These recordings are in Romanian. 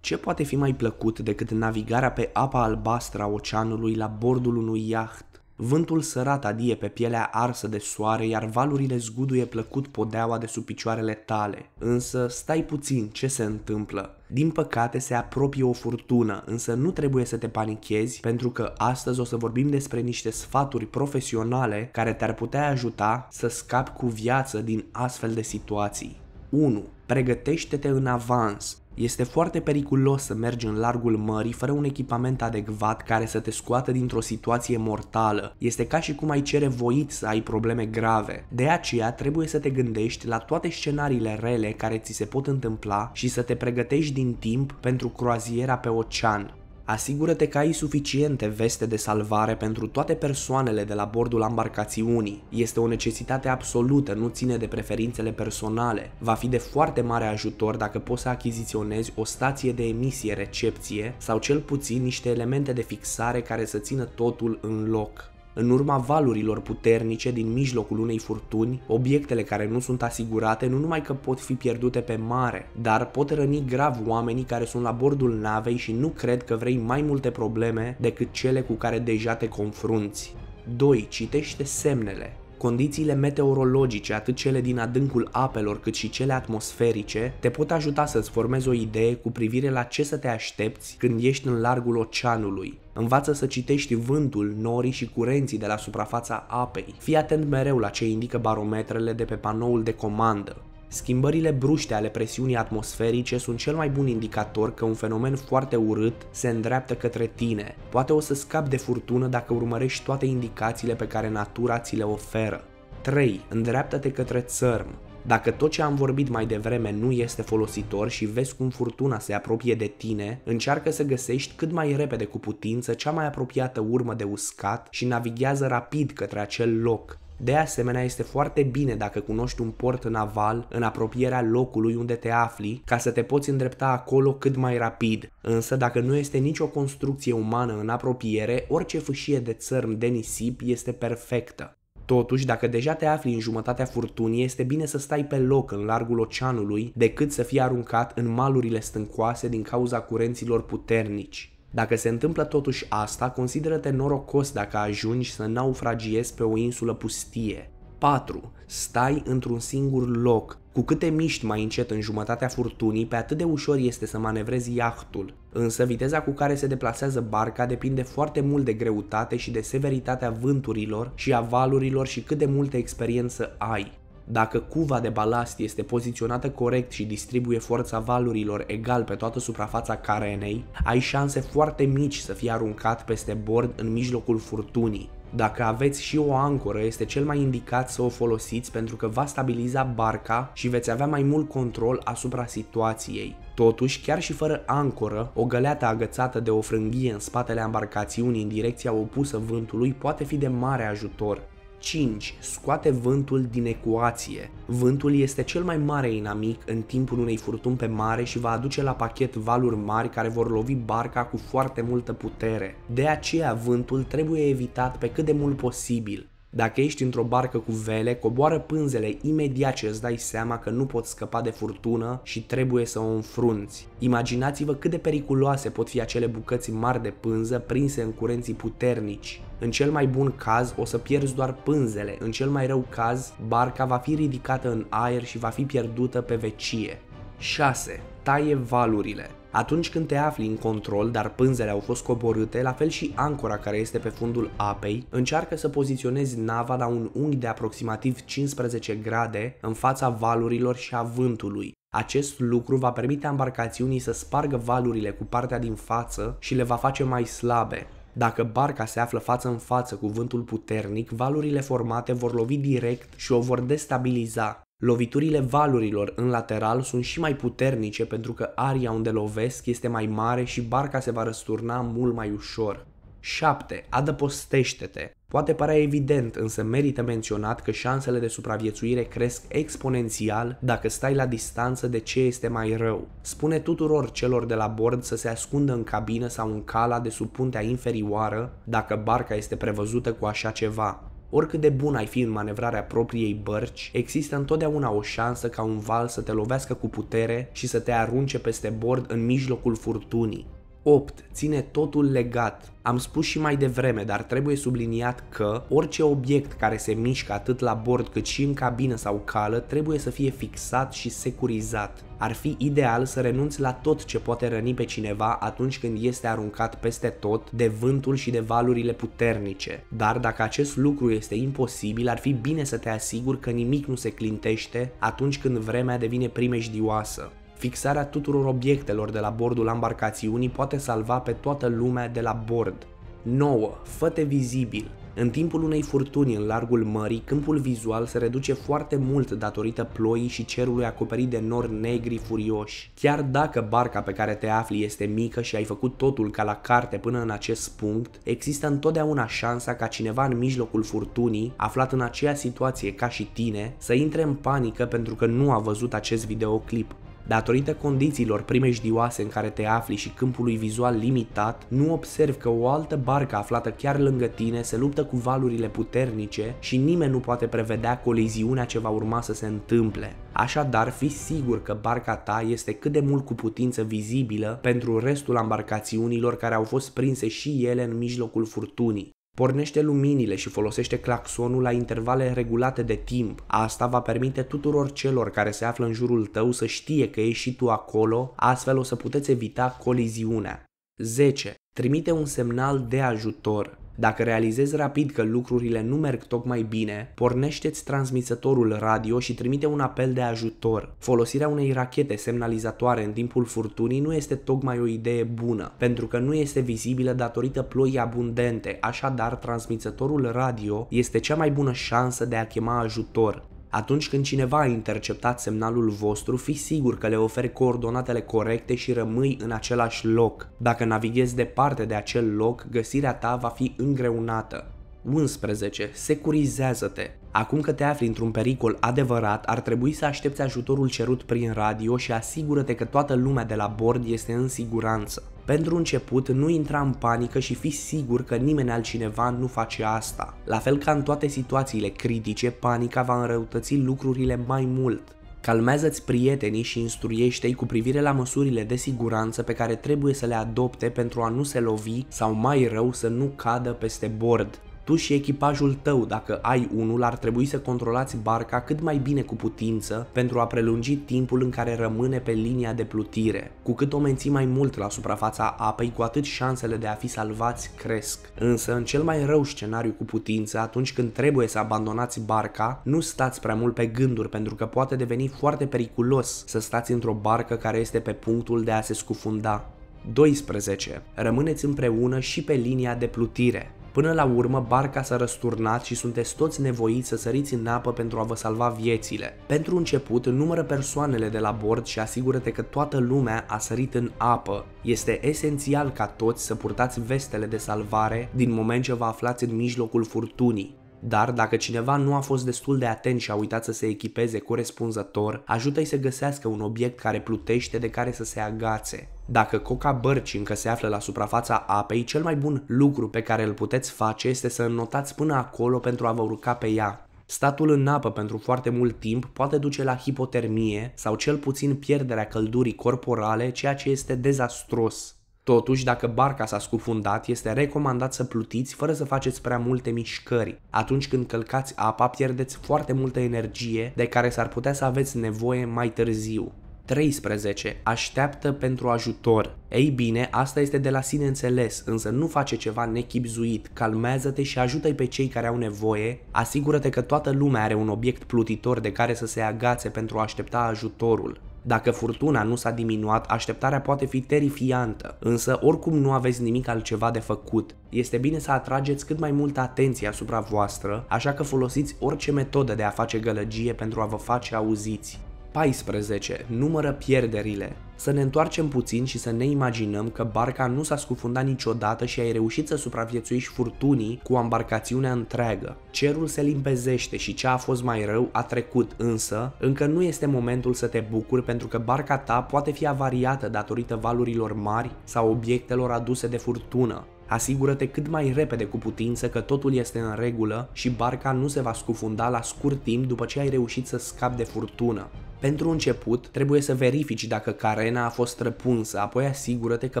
Ce poate fi mai plăcut decât navigarea pe apa albastră a oceanului la bordul unui iaht? Vântul sărat adie pe pielea arsă de soare, iar valurile zguduie plăcut podeaua de sub picioarele tale. Însă, stai puțin, ce se întâmplă? Din păcate se apropie o furtună, însă nu trebuie să te panichezi pentru că astăzi o să vorbim despre niște sfaturi profesionale care te-ar putea ajuta să scapi cu viață din astfel de situații. 1. Pregătește-te în avans. Este foarte periculos să mergi în largul mării fără un echipament adecvat care să te scoată dintr-o situație mortală. Este ca și cum ai cere voit să ai probleme grave. De aceea trebuie să te gândești la toate scenariile rele care ți se pot întâmpla și să te pregătești din timp pentru croaziera pe ocean. Asigură-te că ai suficiente veste de salvare pentru toate persoanele de la bordul ambarcațiunii. Este o necesitate absolută, nu ține de preferințele personale. Va fi de foarte mare ajutor dacă poți să achiziționezi o stație de emisie-recepție sau cel puțin niște elemente de fixare care să țină totul în loc. În urma valurilor puternice din mijlocul unei furtuni, obiectele care nu sunt asigurate nu numai că pot fi pierdute pe mare, dar pot răni grav oamenii care sunt la bordul navei și nu cred că vrei mai multe probleme decât cele cu care deja te confrunți. 2. Citește semnele. Condițiile meteorologice, atât cele din adâncul apelor cât și cele atmosferice, te pot ajuta să-ți formezi o idee cu privire la ce să te aștepți când ești în largul oceanului. Învață să citești vântul, norii și curenții de la suprafața apei. Fii atent mereu la ce indică barometrele de pe panoul de comandă. Schimbările bruște ale presiunii atmosferice sunt cel mai bun indicator că un fenomen foarte urât se îndreaptă către tine. Poate o să scapi de furtună dacă urmărești toate indicațiile pe care natura ți le oferă. 3. Îndreaptă-te către țărm. Dacă tot ce am vorbit mai devreme nu este folositor și vezi cum furtuna se apropie de tine, încearcă să găsești cât mai repede cu putință cea mai apropiată urmă de uscat și navighează rapid către acel loc. De asemenea, este foarte bine dacă cunoști un port naval în apropierea locului unde te afli, ca să te poți îndrepta acolo cât mai rapid. Însă, dacă nu este nicio construcție umană în apropiere, orice fâșie de țărm de nisip este perfectă. Totuși, dacă deja te afli în jumătatea furtunii, este bine să stai pe loc în largul oceanului decât să fii aruncat în malurile stâncoase din cauza curenților puternici. Dacă se întâmplă totuși asta, consideră-te norocos dacă ajungi să naufragiezi pe o insulă pustie. 4. Stai într-un singur loc. Cu câte miști mai încet în jumătatea furtunii, pe atât de ușor este să manevrezi iahtul. Însă viteza cu care se deplasează barca depinde foarte mult de greutate și de severitatea vânturilor și a valurilor și cât de multă experiență ai. Dacă cuva de balast este poziționată corect și distribuie forța valurilor egal pe toată suprafața carenei, ai șanse foarte mici să fii aruncat peste bord în mijlocul furtunii. Dacă aveți și o ancoră, este cel mai indicat să o folosiți pentru că va stabiliza barca și veți avea mai mult control asupra situației. Totuși, chiar și fără ancoră, o găleată agățată de o frânghie în spatele embarcațiunii în direcția opusă vântului poate fi de mare ajutor. 5. Scoate vântul din ecuație. Vântul este cel mai mare inamic în timpul unei furtuni pe mare și va aduce la pachet valuri mari care vor lovi barca cu foarte multă putere. De aceea vântul trebuie evitat pe cât de mult posibil. Dacă ești într-o barcă cu vele, coboară pânzele imediat ce îți dai seama că nu poți scăpa de furtună și trebuie să o înfrunți. Imaginați-vă cât de periculoase pot fi acele bucăți mari de pânză prinse în curenții puternici. În cel mai bun caz o să pierzi doar pânzele, în cel mai rău caz barca va fi ridicată în aer și va fi pierdută pe vecie. 6. Taie valurile atunci când te afli în control, dar pânzele au fost coborâte, la fel și ancora care este pe fundul apei, încearcă să poziționezi nava la un unghi de aproximativ 15 grade în fața valurilor și a vântului. Acest lucru va permite embarcațiunii să spargă valurile cu partea din față și le va face mai slabe. Dacă barca se află față în față cu vântul puternic, valurile formate vor lovi direct și o vor destabiliza. Loviturile valurilor în lateral sunt și mai puternice pentru că aria unde lovesc este mai mare și barca se va răsturna mult mai ușor. 7. Adăpostește-te. Poate părea evident, însă merită menționat că șansele de supraviețuire cresc exponențial dacă stai la distanță de ce este mai rău. Spune tuturor celor de la bord să se ascundă în cabină sau în cala de sub puntea inferioară dacă barca este prevăzută cu așa ceva. Oricât de bun ai fi în manevrarea propriei bărci, există întotdeauna o șansă ca un val să te lovească cu putere și să te arunce peste bord în mijlocul furtunii. 8. Ține totul legat. Am spus și mai devreme, dar trebuie subliniat că orice obiect care se mișcă atât la bord cât și în cabină sau cală trebuie să fie fixat și securizat. Ar fi ideal să renunți la tot ce poate răni pe cineva atunci când este aruncat peste tot de vântul și de valurile puternice. Dar dacă acest lucru este imposibil, ar fi bine să te asiguri că nimic nu se clintește atunci când vremea devine primejdioasă. Fixarea tuturor obiectelor de la bordul ambarcațiunii poate salva pe toată lumea de la bord. 9. făte vizibil. În timpul unei furtuni în largul mării, câmpul vizual se reduce foarte mult datorită ploii și cerului acoperit de nori negri furioși. Chiar dacă barca pe care te afli este mică și ai făcut totul ca la carte până în acest punct, există întotdeauna șansa ca cineva în mijlocul furtunii, aflat în aceeași situație ca și tine, să intre în panică pentru că nu a văzut acest videoclip. Datorită condițiilor primejdioase în care te afli și câmpului vizual limitat, nu observi că o altă barcă aflată chiar lângă tine se luptă cu valurile puternice și nimeni nu poate prevedea coliziunea ce va urma să se întâmple. Așadar, fi sigur că barca ta este cât de mult cu putință vizibilă pentru restul embarcațiunilor care au fost prinse și ele în mijlocul furtunii. Pornește luminile și folosește claxonul la intervale regulate de timp. Asta va permite tuturor celor care se află în jurul tău să știe că ești și tu acolo, astfel o să puteți evita coliziunea. 10. Trimite un semnal de ajutor. Dacă realizezi rapid că lucrurile nu merg tocmai bine, pornește-ți transmisătorul radio și trimite un apel de ajutor. Folosirea unei rachete semnalizatoare în timpul furtunii nu este tocmai o idee bună, pentru că nu este vizibilă datorită ploii abundente, așadar transmisătorul radio este cea mai bună șansă de a chema ajutor. Atunci când cineva a interceptat semnalul vostru, fi sigur că le oferi coordonatele corecte și rămâi în același loc. Dacă navighezi departe de acel loc, găsirea ta va fi îngreunată. 11. Securizează-te. Acum că te afli într-un pericol adevărat, ar trebui să aștepți ajutorul cerut prin radio și asigură-te că toată lumea de la bord este în siguranță. Pentru început, nu intra în panică și fi sigur că nimeni altcineva nu face asta. La fel ca în toate situațiile critice, panica va înrăutăți lucrurile mai mult. Calmează-ți prietenii și instruiește-i cu privire la măsurile de siguranță pe care trebuie să le adopte pentru a nu se lovi sau mai rău să nu cadă peste bord. Tu și echipajul tău, dacă ai unul, ar trebui să controlați barca cât mai bine cu putință pentru a prelungi timpul în care rămâne pe linia de plutire. Cu cât o menții mai mult la suprafața apei, cu atât șansele de a fi salvați cresc. Însă, în cel mai rău scenariu cu putință, atunci când trebuie să abandonați barca, nu stați prea mult pe gânduri pentru că poate deveni foarte periculos să stați într-o barcă care este pe punctul de a se scufunda. 12. Rămâneți împreună și pe linia de plutire. Până la urmă, barca s-a răsturnat și sunteți toți nevoiți să săriți în apă pentru a vă salva viețile. Pentru început, numără persoanele de la bord și asigură-te că toată lumea a sărit în apă. Este esențial ca toți să purtați vestele de salvare din moment ce vă aflați în mijlocul furtunii. Dar dacă cineva nu a fost destul de atent și a uitat să se echipeze corespunzător, ajută-i să găsească un obiect care plutește de care să se agațe. Dacă coca bărci încă se află la suprafața apei, cel mai bun lucru pe care îl puteți face este să înnotați până acolo pentru a vă urca pe ea. Statul în apă pentru foarte mult timp poate duce la hipotermie sau cel puțin pierderea căldurii corporale, ceea ce este dezastros. Totuși, dacă barca s-a scufundat, este recomandat să plutiți fără să faceți prea multe mișcări. Atunci când călcați apa, pierdeți foarte multă energie de care s-ar putea să aveți nevoie mai târziu. 13. Așteaptă pentru ajutor. Ei bine, asta este de la sine înțeles, însă nu face ceva nechipzuit, calmează-te și ajută-i pe cei care au nevoie, asigură-te că toată lumea are un obiect plutitor de care să se agațe pentru a aștepta ajutorul. Dacă furtuna nu s-a diminuat, așteptarea poate fi terifiantă, însă oricum nu aveți nimic altceva de făcut. Este bine să atrageți cât mai multă atenție asupra voastră, așa că folosiți orice metodă de a face gălăgie pentru a vă face auziți. 14. Numără pierderile. Să ne întoarcem puțin și să ne imaginăm că barca nu s-a scufundat niciodată și ai reușit să supraviețuiești furtunii cu ambarcațiunea întreagă. Cerul se limpezește și ce a fost mai rău a trecut, însă încă nu este momentul să te bucuri pentru că barca ta poate fi avariată datorită valurilor mari sau obiectelor aduse de furtună. Asigură-te cât mai repede cu putință că totul este în regulă și barca nu se va scufunda la scurt timp după ce ai reușit să scapi de furtună. Pentru început, trebuie să verifici dacă carena a fost răpunsă, apoi asigură-te că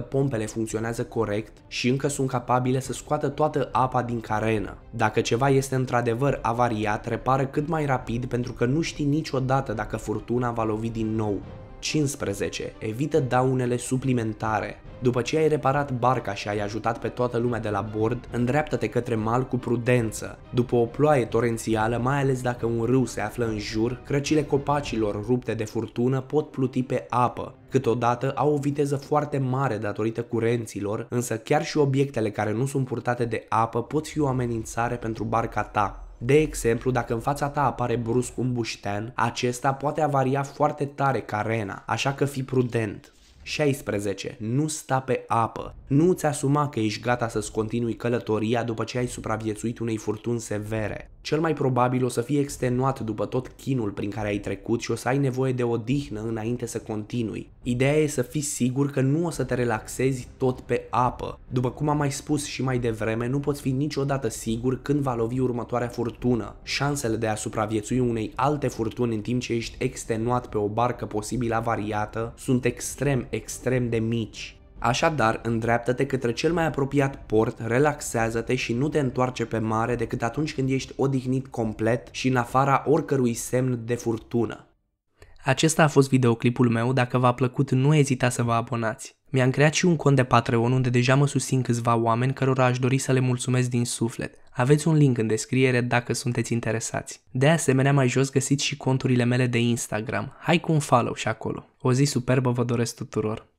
pompele funcționează corect și încă sunt capabile să scoată toată apa din carenă. Dacă ceva este într-adevăr avariat, repară cât mai rapid pentru că nu știi niciodată dacă furtuna va lovi din nou. 15. Evită daunele suplimentare. După ce ai reparat barca și ai ajutat pe toată lumea de la bord, îndreaptă-te către mal cu prudență. După o ploaie torențială, mai ales dacă un râu se află în jur, crăcile copacilor rupte de furtună pot pluti pe apă. Câteodată au o viteză foarte mare datorită curenților, însă chiar și obiectele care nu sunt purtate de apă pot fi o amenințare pentru barca ta. De exemplu, dacă în fața ta apare brusc un buștean, acesta poate avaria foarte tare carena, așa că fii prudent. 16. Nu sta pe apă. Nu ți asuma că ești gata să-ți continui călătoria după ce ai supraviețuit unei furtuni severe. Cel mai probabil o să fii extenuat după tot chinul prin care ai trecut și o să ai nevoie de odihnă înainte să continui. Ideea e să fii sigur că nu o să te relaxezi tot pe apă. După cum am mai spus și mai devreme, nu poți fi niciodată sigur când va lovi următoarea furtună. Șansele de a supraviețui unei alte furtuni în timp ce ești extenuat pe o barcă posibil avariată sunt extrem, extrem de mici. Așadar, îndreaptă-te către cel mai apropiat port, relaxează-te și nu te întoarce pe mare decât atunci când ești odihnit complet și în afara oricărui semn de furtună. Acesta a fost videoclipul meu, dacă v-a plăcut nu ezita să vă abonați. Mi-am creat și un cont de Patreon unde deja mă susțin câțiva oameni cărora aș dori să le mulțumesc din suflet. Aveți un link în descriere dacă sunteți interesați. De asemenea, mai jos găsiți și conturile mele de Instagram. Hai cu un follow și acolo. O zi superbă vă doresc tuturor!